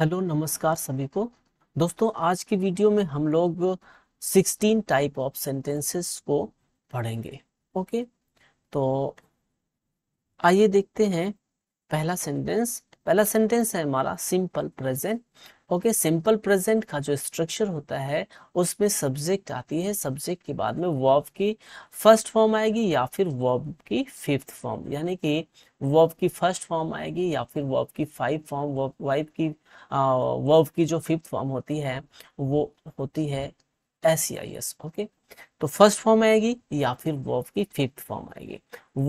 Hello नमस्कार सभी को दोस्तों आज की वीडियो में हम लोग 16 टाइप ऑफ सेंटेंसेस को पढ़ेंगे ओके तो आइए देखते हैं पहला सेंटेंस पहला सेंटेंस है हमारा simple present okay simple present का जो स्ट्रक्चर होता है उसमें सब्जेक्ट आती है सब्जेक्ट के बाद में वर्ब की फर्स्ट फॉर्म आएगी या फिर वर्ब की फिफ्थ फॉर्म यानी कि वर्ब की फर्स्ट फॉर्म आएगी या फिर वर्ब की फाइव फॉर्म वाइब की वर्ब की जो फिफ्थ फॉर्म होती है वो होती है एस आई एस ओके तो फर्स्ट फॉर्म आएगी या फिर वर्ब की फिफ्थ फॉर्म आएगी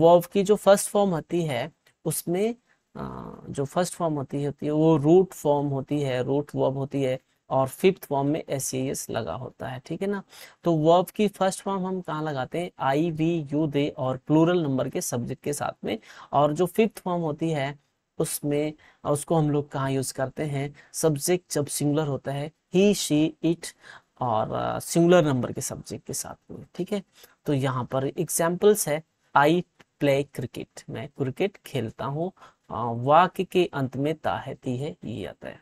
वर्ब की जो फर्स्ट फॉर्म होती है उसमें जो फर्स्ट फॉर्म होती होती है वो रूट फॉर्म होती है रूट वर्ब होती है और फिफ्थ फॉर्म में एस सी एस लगा होता है ठीक है ना तो वर्ब की फर्स्ट फॉर्म हम कहाँ लगाते हैं आई वी यू दे और प्लूरल नंबर के सब्जेक्ट के साथ में और जो फिफ्थ फॉर्म होती है उसमें उसको हम लोग कहाँ यूज करते हैं सब्जेक्ट जब सिंगुलर होता है ही शी इट और सिंगुलर नंबर के सब्जेक्ट के साथ में ठीक है तो यहाँ पर एग्जाम्पल्स है आई प्ले क्रिकेट मैं क्रिकेट खेलता हूँ वाक्य के अंत में ता है ती है ये आता है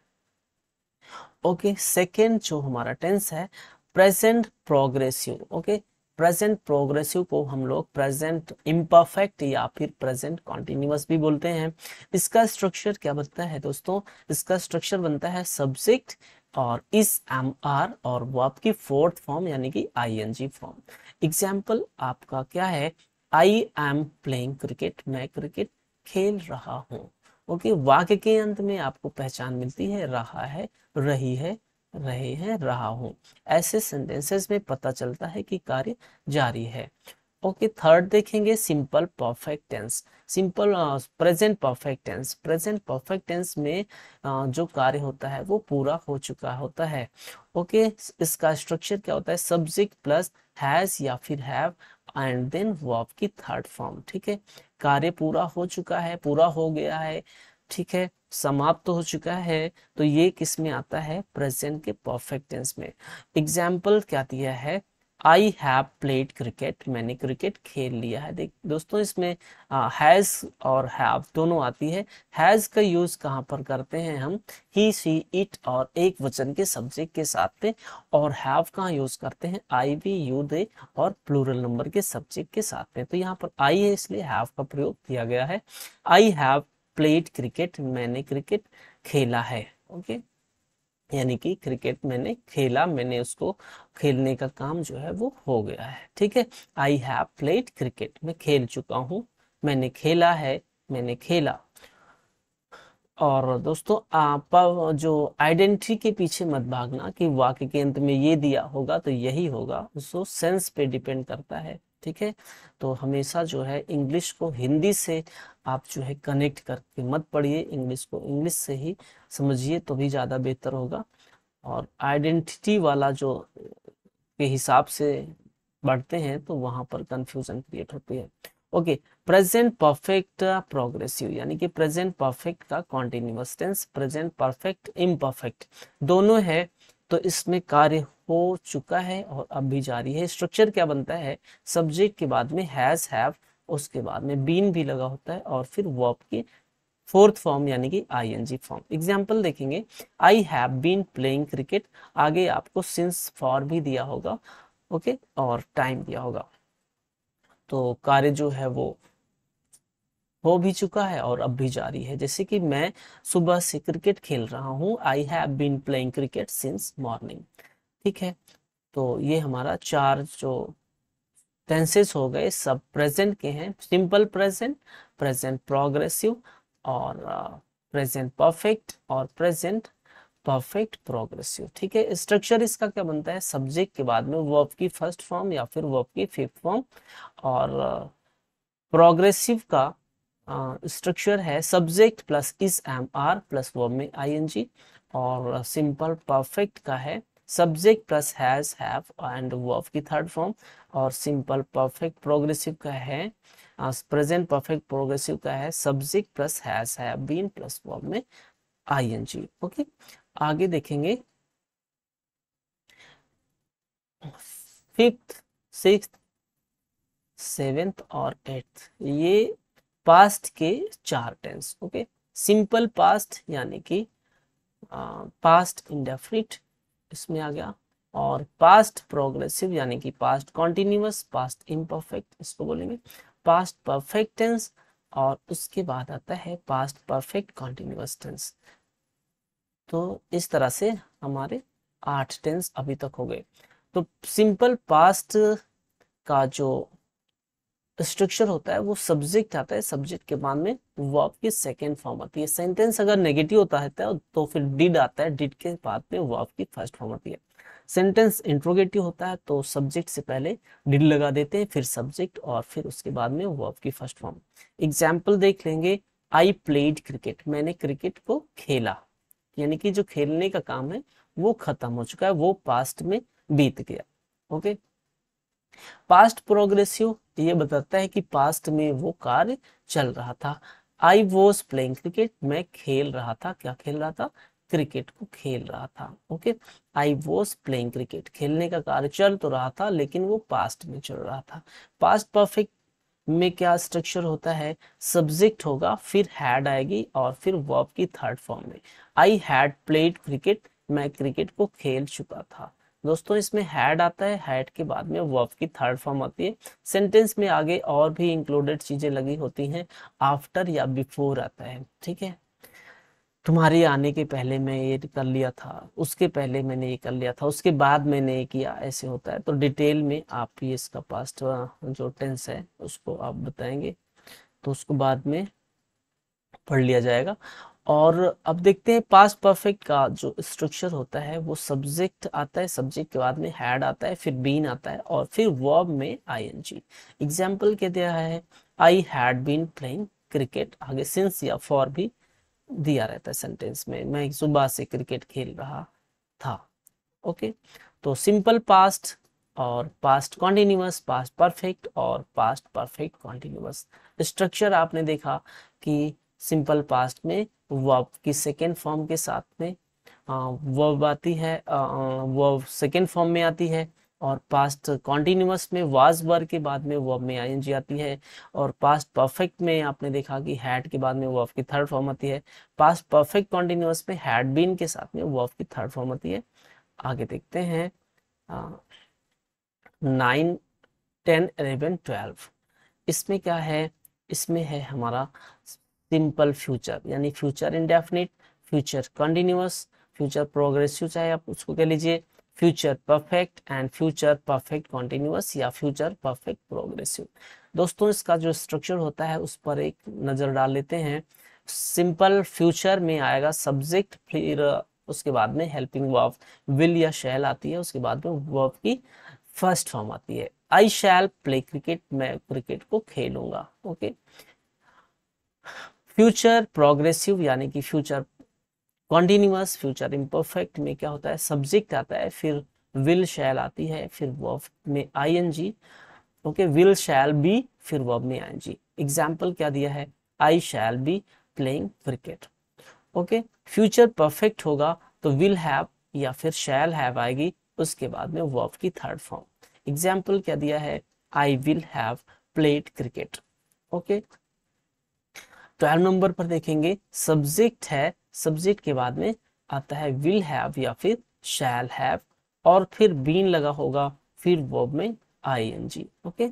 ओके सेकेंड जो हमारा टेंस है present progressive okay present progressive को हम लोग प्रेजेंट इम्परफेक्ट या फिर प्रेजेंट कॉन्टिन्यूस भी बोलते हैं इसका स्ट्रक्चर क्या बनता है दोस्तों इसका स्ट्रक्चर बनता है सब्जेक्ट और इस एम आर और वर्ब की फोर्थ फॉर्म यानी कि I N G form example आपका क्या है आई एम प्लेइंग क्रिकेट मैं क्रिकेट खेल रहा हूँ ओके वाक्य के अंत में आपको पहचान मिलती है रहा है रही है रहे हैं रहा हूं ऐसे सेंटेंसेस में पता चलता है कि कार्य जारी है ओके थर्ड देखेंगे simple perfect tense simple present perfect tense present perfect tense में uh, जो कार्य होता है वो पूरा हो चुका होता है ओके okay, इसका स्ट्रक्चर क्या होता है सब्जेक्ट प्लस हैज या फिर हैव एंड देन वर्ब की थर्ड फॉर्म ठीक है कार्य पूरा हो चुका है पूरा हो गया है ठीक है समाप्त तो हो चुका है तो ये किस में आता है प्रेजेंट के परफेक्ट टेंस में एग्जाम्पल क्या दिया है आई हैव प्लेड क्रिकेट मैंने क्रिकेट खेल लिया है देख दोस्तों इसमें हैज़ और हैव दोनों आती है हैज़ का यूज़ कहाँ पर करते हैं हम ही सी इट और एक वचन के सब्जेक्ट के साथ में और हैव कहाँ यूज़ करते हैं आई वी यू दे और प्लूरल नंबर के सब्जेक्ट के साथ में तो यहाँ पर आई है इसलिए हैव का प्रयोग किया गया है आई हैव प्लेड क्रिकेट मैंने क्रिकेट खेला है ओके okay? यानी कि क्रिकेट मैंने खेला मैंने उसको खेलने का काम जो है वो हो गया है ठीक है आई हैव प्लेड क्रिकेट मैं खेल चुका हूँ मैंने खेला है मैंने खेला और दोस्तों आप जो आइडेंटिटी के पीछे मत भागना कि वाक्य के अंत में ये दिया होगा तो यही होगा उसको सेंस पे डिपेंड करता है ठीक है तो हमेशा जो है इंग्लिश को हिंदी से आप जो है कनेक्ट करके मत पढ़िए इंग्लिश को इंग्लिश से ही समझिए तो भी ज़्यादा बेहतर होगा और आइडेंटिटी वाला जो के हिसाब से बढ़ते हैं तो वहां पर कंफ्यूजन क्रिएट होती है ओके प्रेजेंट परफेक्ट प्रोग्रेसिव यानी कि प्रेजेंट परफेक्ट का कॉन्टिन्यूस टेंस प्रेजेंट परफेक्ट इम दोनों है तो इसमें कार्य हो चुका है और अब भी जारी है स्ट्रक्चर क्या बनता है सब्जेक्ट के बाद में हैज हैव उसके बाद में बीन भी लगा होता है और फिर वर्ब आपकी फोर्थ फॉर्म यानी कि I N G form example देखेंगे I have been playing cricket आगे आपको सिंस फॉर भी दिया होगा ओके और टाइम दिया होगा तो कार्य जो है वो हो भी चुका है और अब भी जारी है जैसे कि मैं सुबह से क्रिकेट खेल रहा हूँ I have been playing cricket since morning ठीक है तो ये हमारा चार जो टेंसेस हो गए सब प्रेजेंट के हैं सिंपल प्रेजेंट प्रेजेंट प्रोग्रेसिव और प्रेजेंट परफेक्ट और प्रेजेंट परफेक्ट प्रोग्रेसिव ठीक है स्ट्रक्चर इसका क्या बनता है सब्जेक्ट के बाद में वर्ब की फर्स्ट फॉर्म या फिर वर्ब की फिफ्थ फॉर्म और प्रोग्रेसिव का स्ट्रक्चर है subject plus is am are plus verb में आईएनजी और सिंपल परफेक्ट का है subject plus has have and verb की थर्ड फॉर्म और सिंपल परफेक्ट प्रोग्रेसिव का है प्रेजेंट परफेक्ट प्रोग्रेसिव का है subject plus has have been plus verb में आईएनजी ओके आगे देखेंगे फिफ्थ सिक्स सेवेंथ और एट्थ ये पास्ट के चार टेंस ओके सिंपल पास्ट यानी कि पास्ट इंडेफिनिट इसमें आ गया और पास्ट प्रोग्रेसिव यानी कि पास्ट कॉन्टिन्यूस पास्ट इम्परफेक्ट इसको बोलेंगे पास्ट परफेक्ट टेंस और उसके बाद आता है पास्ट परफेक्ट कॉन्टिन्यूस टेंस तो इस तरह से हमारे आठ टेंस अभी तक हो गए तो सिंपल पास्ट का जो स्ट्रक्चर होता है वो सब्जेक्ट आता है सब्जेक्ट के बाद में वर्ब की सेकेंड फॉर्म आती है सेंटेंस अगर नेगेटिव होता है तो, तो फिर डिड आता है डिड के बाद में वर्ब की फर्स्ट फॉर्म आती है सेंटेंस इंट्रोगेटिव होता है तो सब्जेक्ट से पहले डिड लगा देते हैं फिर सब्जेक्ट और फिर उसके बाद में वर्ब की फर्स्ट फॉर्म एग्जाम्पल देख लेंगे आई प्लेड क्रिकेट मैंने क्रिकेट को खेला यानी कि जो खेलने का काम है वो खत्म हो चुका है वो पास्ट में बीत गया ओके okay? पास्ट प्रोग्रेसिव ये बताता है कि पास्ट में वो कार्य चल रहा था आई वॉज प्लेइंग क्रिकेट मैं खेल रहा था क्या खेल रहा था क्रिकेट को खेल रहा था okay I was playing cricket खेलने का कार्य चल तो रहा था लेकिन वो पास्ट में चल रहा था पास्ट परफेक्ट में क्या स्ट्रक्चर होता है सब्जेक्ट होगा फिर हैड आएगी और फिर वर्ब की थर्ड फॉर्म में आई हैड प्लेड क्रिकेट मैं क्रिकेट को खेल चुका था दोस्तों इसमें हैड आता है हैड के बाद में वर्ब की थर्ड फॉर्म आती है सेंटेंस में आगे और भी इंक्लूडेड चीजें लगी होती हैं आफ्टर या बिफोर आता है ठीक है तुम्हारे आने के पहले मैं ये कर लिया था उसके पहले मैंने ये कर लिया था उसके बाद मैंने ये किया ऐसे होता है तो डिटेल में आप ये इसका पास्ट जो टेंस है उसको आप बताएंगे तो उसको बाद में पढ़ लिया जाएगा और अब देखते हैं पास परफेक्ट का जो स्ट्रक्चर होता है वो सब्जेक्ट आता है सब्जेक्ट के बाद में हैड आता है फिर बीन आता है और फिर वर्ब में आई एन जी एग्जाम्पल क्या दिया है I had been playing cricket आगे सिंस या फॉर भी दिया रहता है सेंटेंस में मैं सुबह से क्रिकेट खेल रहा था ओके तो सिंपल पास्ट और पास्ट कॉन्टिन्यूस पास्ट परफेक्ट और पास्ट परफेक्ट कॉन्टिन्यूस स्ट्रक्चर आपने देखा कि सिंपल पास्ट में वर्ब की सेकेंड फॉर्म के साथ में वर्ब आती है वर्ब सेकेंड फॉर्म में आती है और पास्ट कॉन्टिन्यूस में वाज वर के बाद में वर्ब में आईएनजी आती है और पास्ट परफेक्ट में आपने देखा कि हैड के बाद में वर्ब की थर्ड फॉर्म आती है पास्ट परफेक्ट कॉन्टिन्यूस में हैड बीन के साथ में वर्ब की थर्ड फॉर्म आती है आगे देखते हैं नाइन टेन एलेवन ट्वेल्व इसमें क्या है इसमें है हमारा सिंपल फ्यूचर यानी future indefinite future continuous future progressive चाहे आप उसको कह लीजिए future perfect and future perfect continuous या फ्यूचर परफेक्ट प्रोग्रेसिव दोस्तों इसका जो स्ट्रक्चर होता है उस पर एक नज़र डाल लेते हैं सिंपल फ्यूचर में आएगा सब्जेक्ट फिर उसके बाद में हेल्पिंग वर्ब विल या शैल आती है उसके बाद में वर्ब की फर्स्ट फॉर्म आती है आई शैल प्ले क्रिकेट मैं क्रिकेट को खेलूंगा ओके फ्यूचर प्रोग्रेसिव यानी कि फ्यूचर कॉन्टिन्यूस फ्यूचर इम्परफेक्ट में क्या होता है सब्जेक्ट आता है फिर विल शैल आती है फिर वर्ब में I N G okay will shall be फिर वर्ब में आई एन जी एग्जाम्पल क्या दिया है I shall be playing cricket okay future perfect होगा तो विल हैव या फिर शैल हैव आएगी उसके बाद में वर्ब की थर्ड फॉर्म एग्जाम्पल क्या दिया है I will have played cricket okay twelve number पर देखेंगे सब्जेक्ट है सब्जेक्ट के बाद में आता है विल हैव या फिर शैल हैव और फिर बीन लगा होगा फिर वर्ब में आई एन जी ओके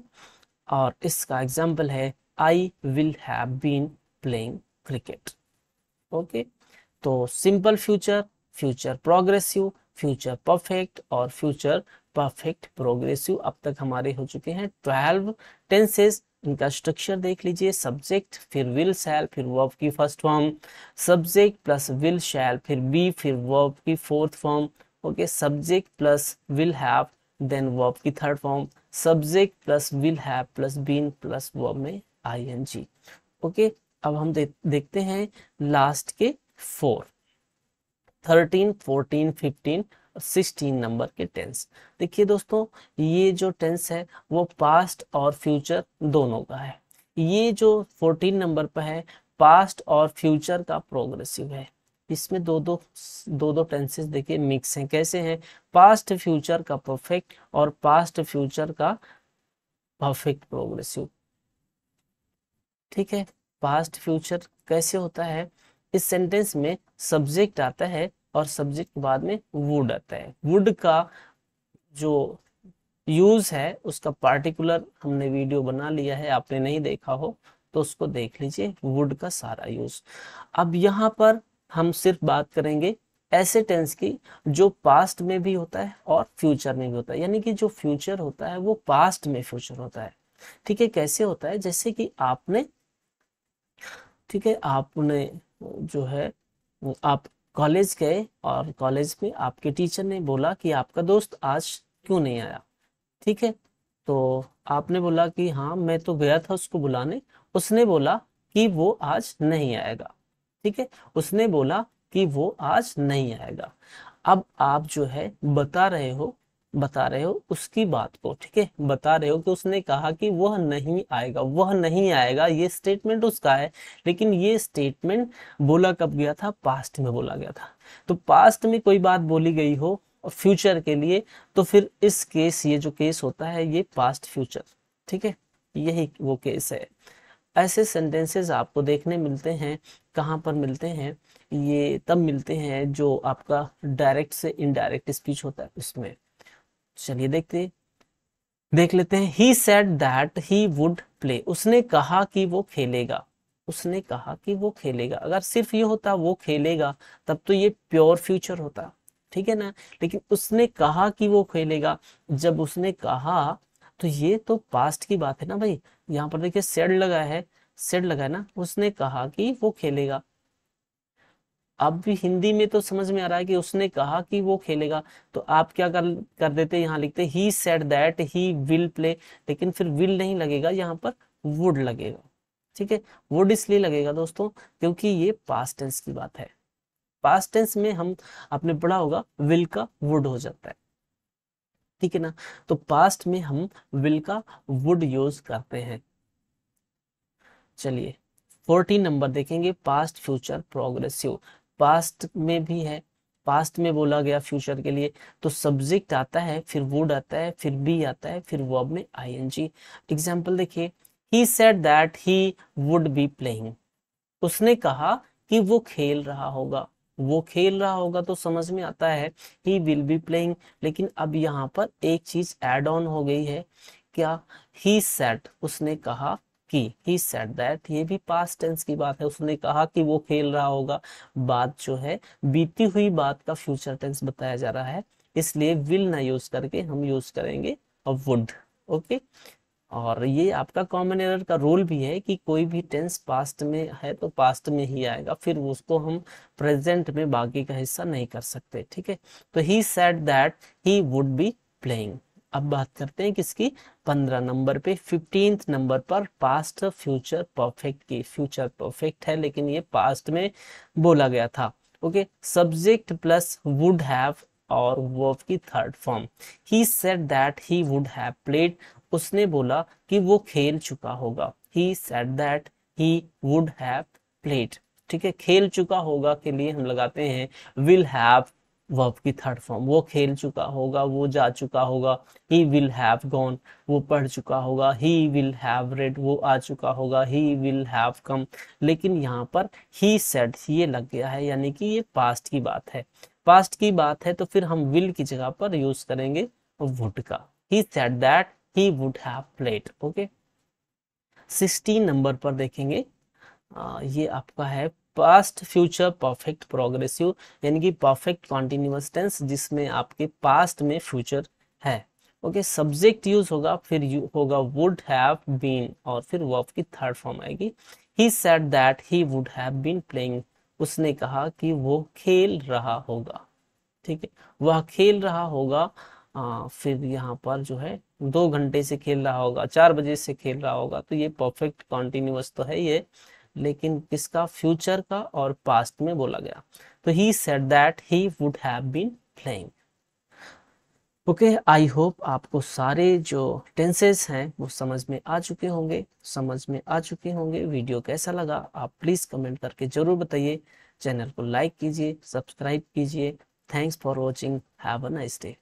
और इसका एग्जाम्पल है I will have been playing cricket okay तो simple future future progressive future perfect और फ्यूचर परफेक्ट प्रोग्रेसिव अब तक हमारे हो चुके हैं ट्वेल्व टेंसेस इनका स्ट्रक्चर देख लीजिए सब्जेक्ट फिर विल शैल फिर वर्ब की first form subject plus will shall फिर बी फिर वर्ब की fourth form okay subject plus will have then verb की third form subject plus will have plus been plus verb में I N G okay अब हम दे, देखते हैं last के four thirteen fourteen fifteen sixteen number के tense देखिए दोस्तों ये जो टेंस है वो पास्ट और फ्यूचर दोनों का है ये जो फोर्टीन नंबर पर है पास्ट और फ्यूचर का प्रोग्रेसिव है इसमें दो दो दो दो टेंसेस देखिए मिक्स हैं कैसे हैं पास्ट फ्यूचर का परफेक्ट और पास्ट फ्यूचर का परफेक्ट प्रोग्रेसिव ठीक है पास्ट फ्यूचर कैसे होता है इस सेंटेंस में सब्जेक्ट आता है और सब्जेक्ट के बाद में वुड आता है वुड का जो यूज है उसका पार्टिकुलर हमने वीडियो बना लिया है आपने नहीं देखा हो तो उसको देख लीजिए वुड का सारा यूज अब यहाँ पर हम सिर्फ बात करेंगे ऐसे टेंस की जो पास्ट में भी होता है और फ्यूचर में भी होता है यानी कि जो फ्यूचर होता है वो पास्ट में फ्यूचर होता है ठीक है कैसे होता है जैसे कि आपने ठीक है आपने जो है आप कॉलेज गए और कॉलेज में आपके टीचर ने बोला कि आपका दोस्त आज क्यों नहीं आया ठीक है तो आपने बोला कि हाँ मैं तो गया था उसको बुलाने उसने बोला कि वो आज नहीं आएगा ठीक है उसने बोला कि वो आज नहीं आएगा अब आप जो है बता रहे हो बता रहे हो उसकी बात को ठीक है बता रहे हो कि उसने कहा कि वह नहीं आएगा वह नहीं आएगा ये स्टेटमेंट उसका है लेकिन ये स्टेटमेंट बोला कब गया था पास्ट में बोला गया था तो पास्ट में कोई बात बोली गई हो फ्यूचर के लिए तो फिर इस केस ये जो केस होता है ये पास्ट फ्यूचर ठीक है यही वो केस है ऐसे सेंटेंसेस आपको देखने मिलते हैं कहाँ पर मिलते हैं ये तब मिलते हैं जो आपका डायरेक्ट से इनडायरेक्ट स्पीच होता है उसमें चलिए देखते देख लेते हैं he said that he would play उसने कहा कि वो खेलेगा उसने कहा कि वो खेलेगा अगर सिर्फ ये होता वो खेलेगा तब तो ये प्योर फ्यूचर होता ठीक है ना लेकिन उसने कहा कि वो खेलेगा जब उसने कहा तो ये तो पास्ट की बात है ना भाई यहाँ पर देखिए सेड लगा है सेड लगा है ना उसने कहा कि वो खेलेगा अब भी हिंदी में तो समझ में आ रहा है कि उसने कहा कि वो खेलेगा तो आप क्या कर कर देते यहाँ लिखते he said that he will play लेकिन फिर विल नहीं लगेगा यहाँ पर वुड लगेगा ठीक है वुड इसलिए लगेगा दोस्तों क्योंकि ये पास्ट टेंस की बात है पास्ट टेंस में हम आपने पढ़ा होगा विल का वुड हो जाता है ठीक है ना तो पास्ट में हम विल का वुड यूज करते हैं चलिए फोर्टीन नंबर देखेंगे पास्ट फ्यूचर प्रोग्रेसिव पास्ट में भी है पास्ट में बोला गया फ्यूचर के लिए तो सब्जेक्ट आता है फिर वुड आता है फिर बी आता है फिर वर्ब में आई एन जी एग्जाम्पल देखिए he said that he would be playing उसने कहा कि वो खेल रहा होगा वो खेल रहा होगा तो समझ में आता है ही विल बी प्लेइंग लेकिन अब यहाँ पर एक चीज एड ऑन हो गई है क्या ही सेट उसने कहा कि ही सेट दैट ये भी पास्ट टेंस की बात है उसने कहा कि वो खेल रहा होगा बात जो है बीती हुई बात का फ्यूचर टेंस बताया जा रहा है इसलिए विल ना यूज करके हम यूज करेंगे वुड ओके और ये आपका कॉमन एरर का रूल भी है कि कोई भी टेंस पास्ट में है तो पास्ट में ही आएगा फिर उसको हम प्रेजेंट में बाकी का हिस्सा नहीं कर सकते ठीक है तो he said that he would be playing अब बात करते हैं किसकी पंद्रह नंबर पे फिफ्टींथ नंबर पर पास्ट फ्यूचर परफेक्ट की फ्यूचर परफेक्ट है लेकिन ये पास्ट में बोला गया था okay subject plus would have और वर्ब की third form he said that he would have played उसने बोला कि वो खेल चुका होगा he said that he would have played ठीक है खेल चुका होगा के लिए हम लगाते हैं विल हैव वर्ब की थर्ड फॉर्म वो खेल चुका होगा वो जा चुका होगा ही विल हैव गॉन वो पढ़ चुका होगा ही विल हैव रेड वो आ चुका होगा ही विल हैव कम लेकिन यहाँ पर ही सेट ये लग गया है यानी कि ये पास्ट की बात है पास्ट की बात है तो फिर हम विल की जगह पर यूज करेंगे वुड का he said that he would have played okay sixteen number पर देखेंगे हाँ, ये आपका है पास्ट फ्यूचर परफेक्ट प्रोग्रेसिव यानी कि परफेक्ट कॉन्टिन्यूस टेंस जिसमें आपके पास्ट में फ्यूचर है ओके सब्जेक्ट यूज होगा फिर यू होगा वुड हैव बीन और फिर वर्ब की थर्ड फॉर्म आएगी he said that he would have been playing उसने कहा कि वो खेल रहा होगा ठीक है वह खेल रहा होगा आ, फिर यहाँ पर जो है दो घंटे से खेल रहा होगा चार बजे से खेल रहा होगा तो ये परफेक्ट कॉन्टिन्यूस तो है ये लेकिन किसका फ्यूचर का और पास्ट में बोला गया तो he said that he would have been playing okay I hope आपको सारे जो टेंसेस हैं वो समझ में आ चुके होंगे समझ में आ चुके होंगे वीडियो कैसा लगा आप प्लीज़ कमेंट करके ज़रूर बताइए चैनल को लाइक कीजिए सब्सक्राइब कीजिए thanks for watching have a nice day